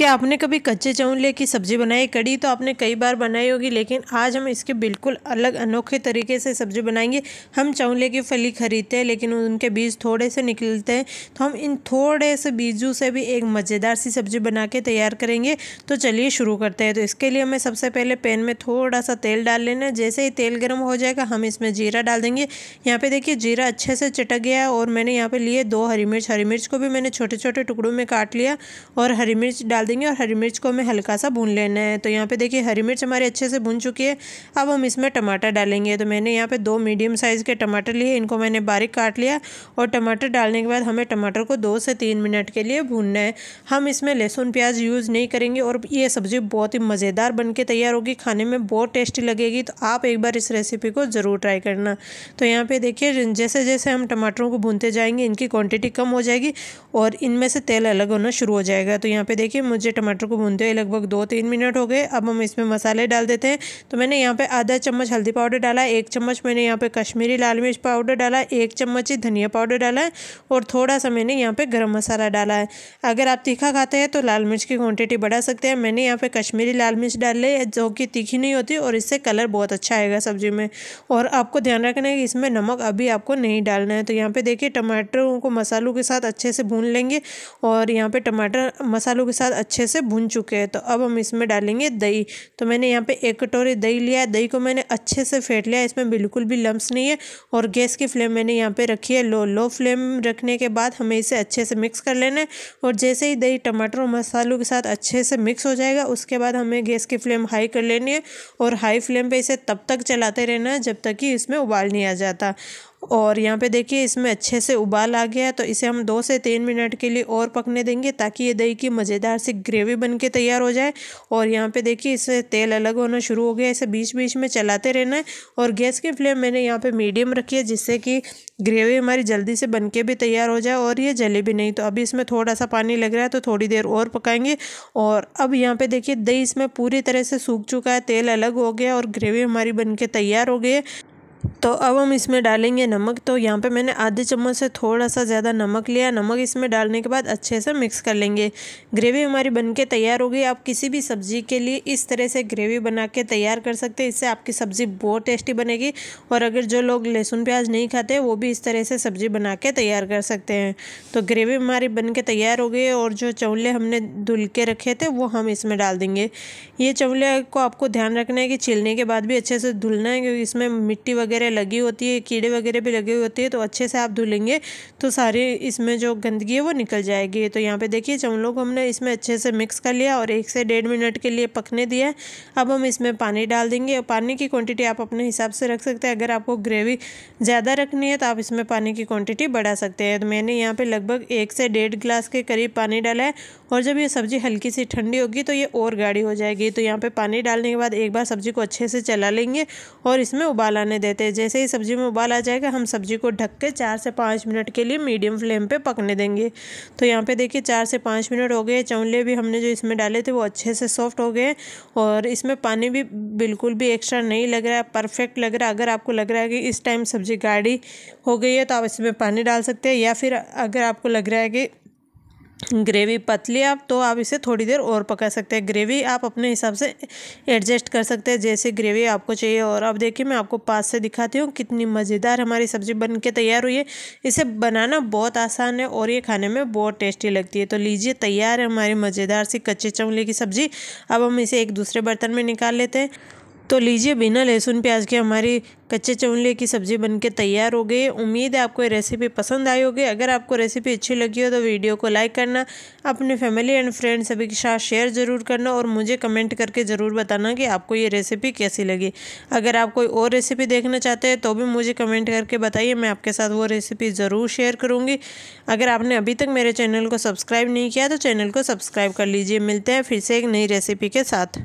क्या आपने कभी कच्चे चौंले की सब्ज़ी बनाई कड़ी तो आपने कई बार बनाई होगी लेकिन आज हम इसके बिल्कुल अलग अनोखे तरीके से सब्ज़ी बनाएंगे हम चौंले की फली खरीदते हैं लेकिन उनके बीज थोड़े से निकलते हैं तो हम इन थोड़े से बीजों से भी एक मज़ेदार सी सब्ज़ी बना के तैयार करेंगे तो चलिए शुरू करते हैं तो इसके लिए हमें सबसे पहले पैन में थोड़ा सा तेल डाल लेना है जैसे ही तेल गर्म हो जाएगा हम इसमें जीरा डाल देंगे यहाँ पर देखिए जीरा अच्छे से चटक गया और मैंने यहाँ पर लिए दो हरी मिर्च हरी मिर्च को भी मैंने छोटे छोटे टुकड़ों में काट लिया और हरी मिर्च डाल देंगे और हरी मिर्च को हमें हल्का सा भून लेना है तो यहाँ पे देखिए हरी मिर्च हमारी अच्छे से भून चुकी है अब हम इसमें टमाटर डालेंगे तो मैंने यहाँ पे दो मीडियम साइज़ के टमाटर लिए इनको मैंने बारीक काट लिया और टमाटर डालने के बाद हमें टमाटर को दो से तीन मिनट के लिए भूनना है हम इसमें लहसुन प्याज यूज़ नहीं करेंगे और ये सब्ज़ी बहुत ही मज़ेदार बन के तैयार होगी खाने में बहुत टेस्टी लगेगी तो आप एक बार इस रेसिपी को ज़रूर ट्राई करना तो यहाँ पे देखिए जैसे जैसे हम टमाटरों को भूनते जाएंगे इनकी क्वान्टिटी कम हो जाएगी और इनमें से तेल अलग होना शुरू हो जाएगा तो यहाँ पे देखिए मुझे टमाटर को भूनते हुए लगभग दो तीन मिनट हो गए अब हम इसमें मसाले डाल देते हैं तो मैंने यहाँ पे आधा चम्मच हल्दी पाउडर डाला एक चम्मच मैंने यहाँ पे कश्मीरी लाल मिर्च पाउडर डाला एक चम्मच ही धनिया पाउडर डाला है और थोड़ा सा मैंने यहाँ पे गर्म मसाला डाला है अगर आप तीखा खाते हैं तो लाल मिर्च की क्वान्टिटी बढ़ा सकते हैं मैंने यहाँ पे कश्मीरी लाल मिर्च डाल ली है जो कि तीखी नहीं होती और इससे कलर बहुत अच्छा आएगा सब्जी में और आपको ध्यान रखना है कि इसमें नमक अभी आपको नहीं डालना है तो यहाँ पर देखिए टमाटरों को मसालों के साथ अच्छे से भून लेंगे और यहाँ पे टमाटर मसालों के साथ अच्छे से भुन चुके हैं तो अब हम इसमें डालेंगे दही तो मैंने यहाँ पे एक कटोरी दही लिया है दही को मैंने अच्छे से फेंट लिया इसमें बिल्कुल भी लम्स नहीं है और गैस की फ्लेम मैंने यहाँ पे रखी है लो लो फ्लेम रखने के बाद हमें इसे अच्छे से मिक्स कर लेना है और जैसे ही दही टमाटर और मसालों के साथ अच्छे से मिक्स हो जाएगा उसके बाद हमें गैस की फ्लेम हाई कर लेनी है और हाई फ्लेम पर इसे तब तक चलाते रहना है जब तक कि इसमें उबाल नहीं आ जाता और यहाँ पे देखिए इसमें अच्छे से उबाल आ गया है तो इसे हम दो से तीन मिनट के लिए और पकने देंगे ताकि ये दही की मज़ेदार सी ग्रेवी बन के तैयार हो जाए और यहाँ पे देखिए इससे तेल अलग होना शुरू हो गया इसे बीच बीच में चलाते रहना है और गैस की फ्लेम मैंने यहाँ पे मीडियम रखी है जिससे कि ग्रेवी हमारी जल्दी से बन के भी तैयार हो जाए और ये जले भी नहीं तो अभी इसमें थोड़ा सा पानी लग रहा है तो थोड़ी देर और पकाएंगे और अब यहाँ पर देखिए दही इसमें पूरी तरह से सूख चुका है तेल अलग हो गया और ग्रेवी हमारी बन के तैयार हो गई तो अब हम इसमें डालेंगे नमक तो यहाँ पे मैंने आधे चम्मच से थोड़ा सा ज़्यादा नमक लिया नमक इसमें डालने के बाद अच्छे से मिक्स कर लेंगे ग्रेवी हमारी बनके तैयार हो गई आप किसी भी सब्ज़ी के लिए इस तरह से ग्रेवी बना के तैयार कर सकते हैं इससे आपकी सब्ज़ी बहुत टेस्टी बनेगी और अगर जो लोग लहसुन प्याज नहीं खाते वो भी इस तरह से सब्ज़ी बना के तैयार कर सकते हैं तो ग्रेवी हमारी बन के तैयार हो गई और जो चवले हमने धुल के रखे थे वो हम इसमें डाल देंगे ये चवले को आपको ध्यान रखना है कि छिलने के बाद भी अच्छे से धुलना है क्योंकि इसमें मिट्टी वगैरह लगी होती है कीड़े वगैरह भी लगे हुए होते हैं तो अच्छे से आप धुलेंगे तो सारी इसमें जो गंदगी है वो निकल जाएगी तो यहाँ पे देखिए चमलों को हमने इसमें अच्छे से मिक्स कर लिया और एक से डेढ़ मिनट के लिए पकने दिया है अब हम इसमें पानी डाल देंगे और पानी की क्वान्टिटी आप अपने हिसाब से रख सकते हैं अगर आपको ग्रेवी ज़्यादा रखनी है तो आप इसमें पानी की क्वान्टिटी बढ़ा सकते हैं तो मैंने यहाँ पर लगभग एक से डेढ़ गिलास के करीब पानी डाला है और जब ये सब्ज़ी हल्की सी ठंडी होगी तो ये और गाढ़ी हो जाएगी तो यहाँ पर पानी डालने के बाद एक बार सब्ज़ी को अच्छे से चला लेंगे और इसमें उबाल आने देते हैं जैसे ही सब्ज़ी में उबाल आ जाएगा हम सब्ज़ी को ढक के चार से पाँच मिनट के लिए मीडियम फ्लेम पे पकने देंगे तो यहाँ पे देखिए चार से पाँच मिनट हो गए चौंले भी हमने जो इसमें डाले थे वो अच्छे से सॉफ्ट हो गए और इसमें पानी भी बिल्कुल भी एक्स्ट्रा नहीं लग रहा है परफेक्ट लग रहा है अगर आपको लग रहा है कि इस टाइम सब्ज़ी गाढ़ी हो गई है तो आप इसमें पानी डाल सकते हैं या फिर अगर आपको लग रहा है कि ग्रेवी पतली आप तो आप इसे थोड़ी देर और पका सकते हैं ग्रेवी आप अपने हिसाब से एडजस्ट कर सकते हैं जैसे ग्रेवी आपको चाहिए और अब देखिए मैं आपको पास से दिखाती हूँ कितनी मज़ेदार हमारी सब्ज़ी बन के तैयार हुई है इसे बनाना बहुत आसान है और ये खाने में बहुत टेस्टी लगती है तो लीजिए तैयार है हमारी मज़ेदार सी कच्चे चमले की सब्ज़ी अब हम इसे एक दूसरे बर्तन में निकाल लेते हैं तो लीजिए बिना लहसुन प्याज के हमारी कच्चे चवले की सब्ज़ी बनके तैयार हो गई उम्मीद है आपको ये रेसिपी पसंद आई होगी अगर आपको रेसिपी अच्छी लगी हो तो वीडियो को लाइक करना अपने फैमिली एंड फ्रेंड सभी के साथ शेयर ज़रूर करना और मुझे कमेंट करके ज़रूर बताना कि आपको ये रेसिपी कैसी लगी अगर आप कोई और रेसिपी देखना चाहते हैं तो भी मुझे कमेंट करके बताइए मैं आपके साथ वो रेसिपी ज़रूर शेयर करूँगी अगर आपने अभी तक मेरे चैनल को सब्सक्राइब नहीं किया तो चैनल को सब्सक्राइब कर लीजिए मिलते हैं फिर से एक नई रेसिपी के साथ